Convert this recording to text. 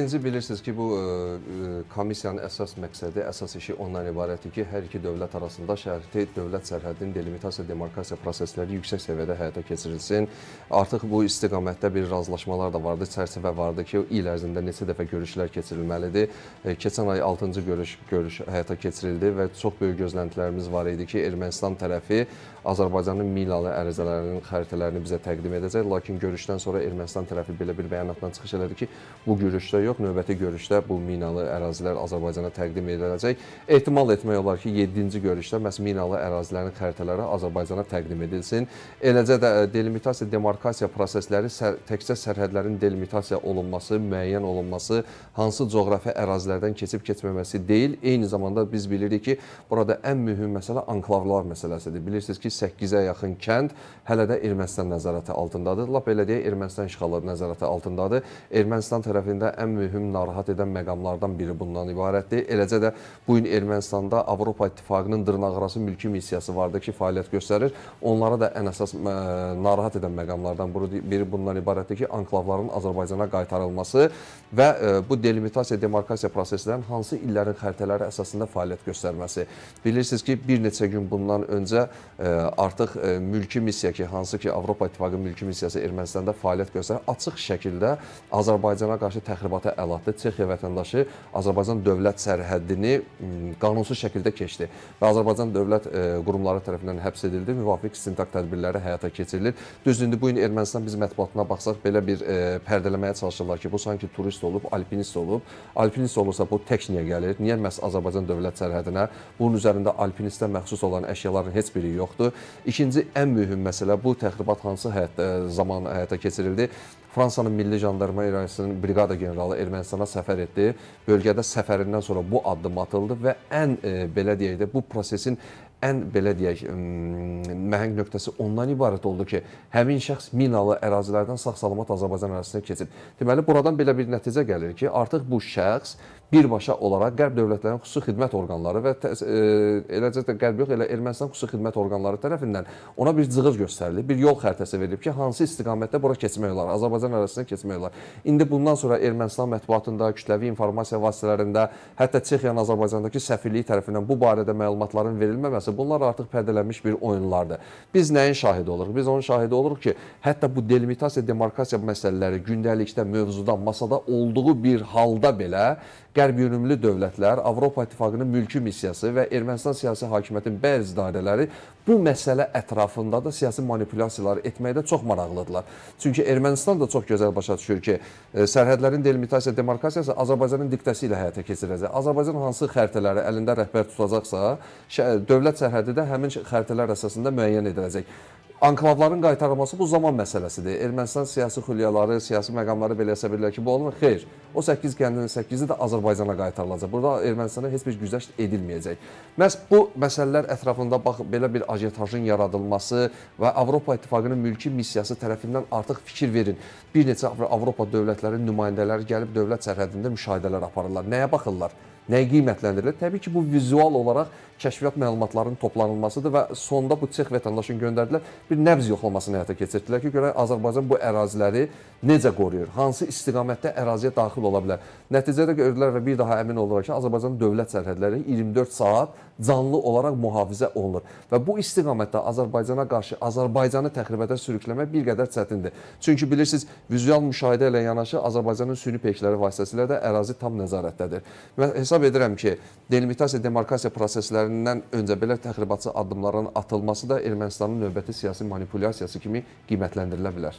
Birinci bilirsiniz ki, bu e, e, komissiyanın əsas məqsədi, əsas işi ondan ibarətdir ki, hər iki dövlət arasında şərti dövlət sərhədinin delimitasiya, demarkasiya prosesləri yüksək səviyyədə həyata keçirilsin. Artıq bu istiqamətdə bir razılaşmalar da vardı, çərçivə vardı ki, il ərzində neçə dəfə görüşlər keçirilməlidir. E, keçən ay 6-cı görüş, görüş həyata keçirildi və çox böyük gözləntilərimiz var idi ki, Ermənistan tərəfi Azərbaycanın minalı ərizələrinin xəritələrini bizə təqdim edəcək, lakin görüşdən sonra Ermənistan tərəfi belə bir bəyanatdan çıxış elədi ki, bu görüşdə yox, növbəti görüşdə bu minalı ərazilər Azərbaycana təqdim ediləcək. Ehtimal etmək olar ki, 7-ci görüşdə məhz minalı ərazilərin xəritələri Azərbaycana təqdim edilsin. Eləcə də e, delimitasiya, demarkasiya prosesləri sər təkcə sərhədlərin delimitasiya olunması, müəyyən olunması, hansı coğrafi ərazilərdən keçib-keçməməsi deyil. Eyni zamanda biz bilirik ki, burada ən mühüm məsələ anklavlar məsələsidir. Bilirsiniz ki, 8-ə yaxın kənd hələ də Ermənistan nəzarəti altındadır. Lap elə deyə Ermənistan işğalı nəzarəti altındadır. Ermənistan tərəfində ən ən mühüm narahat edən məqamlardan biri bundan ibarətdir. Eləcə də bu gün Ermənistanda Avropa İttifaqının dırnaqarası mülki missiyası vardı ki, fəaliyyət göstərir. Onlara da ən əsas narahat edən məqamlardan biri bundan ibarətdir ki, anklavların Azərbaycana qaytarılması və e, bu delimitasiya, demarkasiya proseslərinin hansı illərin xəritələri əsasında fəaliyyət göstərməsi. Bilirsiniz ki, bir neçə gün bundan öncə e, artıq e, mülki missiya ki, hansı ki, Avropa İttifaqının mülki missiyası Ermənistanda fəaliyyət göstərir, açıq şəkildə Azərbaycana qarşı təxribat təqdimata əlatə Çexiya vətəndaşı Azərbaycan dövlət sərhəddini qanunsuz şəkildə keçdi və Azərbaycan dövlət qurumları tərəfindən həbs edildi. Müvafiq istintaq tədbirləri həyata keçirilir. Düzdür, indi bu gün Ermənistan biz mətbuatına baxsaq belə bir pərdələməyə çalışırlar ki, bu sanki turist olub, alpinist olub. Alpinist olursa bu tək niyə gəlir? Niyə məhz Azərbaycan dövlət sərhədinə? Bunun üzərində alpinistə məxsus olan əşyaların heç biri yoxdur. İkinci ən mühüm məsələ bu təxribat hansı həyatda zaman həyata keçirildi? Fransanın Milli Jandarma İdarəsinin briqada generalı Ermənistana səfər etdi. Bölgədə səfərindən sonra bu addım atıldı və ən e, belə deyək də bu prosesin ən belə deyək məhəng nöqtəsi ondan ibarət oldu ki, həmin şəxs minalı ərazilərdən sağ-salamat Azərbaycan ərazisinə keçib. Deməli buradan belə bir nəticə gəlir ki, artıq bu şəxs birbaşa olaraq qərb dövlətlərinin xüsusi xidmət orqanları və tə, e, eləcə də qərb yox, elə Ermənistan xüsusi xidmət orqanları tərəfindən ona bir cığır göstərilib, bir yol xəritəsi verilib ki, hansı istiqamətdə bura keçmək olar, Azərbaycan ərazisindən keçmək olar. İndi bundan sonra Ermənistan mətbuatında, kütləvi informasiya vasitələrində, hətta Çexiyanın Azərbaycandakı səfirliyi tərəfindən bu barədə məlumatların verilməməsi bunlar artıq pərdələnmiş bir oyunlardır. Biz nəyin şahidi oluruq? Biz onun şahidi oluruq ki, hətta bu delimitasiya, demarkasiya məsələləri gündəlikdə, mövzuda, masada olduğu bir halda belə qərb qərb yönümlü dövlətlər, Avropa İttifaqının mülki missiyası və Ermənistan siyasi hakimiyyətin bəzi dairələri bu məsələ ətrafında da siyasi manipulyasiyalar etməkdə çox maraqlıdırlar. Çünki Ermənistan da çox gözəl başa düşür ki, e, sərhədlərin delimitasiya, demarkasiyası Azərbaycanın diktəsi ilə həyata keçiriləcək. Azərbaycan hansı xəritələri əlində rəhbər tutacaqsa, dövlət sərhədi də həmin xəritələr əsasında müəyyən ediləcək anklavların qaytarılması bu zaman məsələsidir. Ermənistan siyasi xülyaları, siyasi məqamları belə hesab edirlər ki, bu olmur. Xeyr, o 8 kəndin 8-i də Azərbaycana qaytarılacaq. Burada Ermənistana heç bir güzəşt edilməyəcək. Məhz bu məsələlər ətrafında bax belə bir ajitajın yaradılması və Avropa İttifaqının mülki missiyası tərəfindən artıq fikir verin. Bir neçə Avropa dövlətlərinin nümayəndələri gəlib dövlət sərhədində müşahidələr aparırlar. Nəyə baxırlar? nəyi qiymətləndirilir? Təbii ki, bu vizual olaraq kəşfiyyat məlumatlarının toplanılmasıdır və sonda bu Çex vətəndaşını göndərdilər, bir nəbz yoxlamasını həyata keçirdilər ki, görə Azərbaycan bu əraziləri necə qoruyur? Hansı istiqamətdə əraziyə daxil ola bilər? Nəticədə gördülər və bir daha əmin oldular ki, Azərbaycan dövlət sərhədləri 24 saat canlı olaraq mühafizə olunur və bu istiqamətdə Azərbaycana qarşı Azərbaycanı təxribətə sürükləmək bir qədər çətindir. Çünki bilirsiniz, vizual müşahidə ilə yanaşı Azərbaycanın süni peykləri vasitəsilə də ərazi tam nəzarətdədir. Və hesab Hesab edirəm ki, delimitasiya, demarkasiya proseslərindən öncə belə təxribatçı addımların atılması da Ermənistanın növbəti siyasi manipulyasiyası kimi qiymətləndirilə bilər.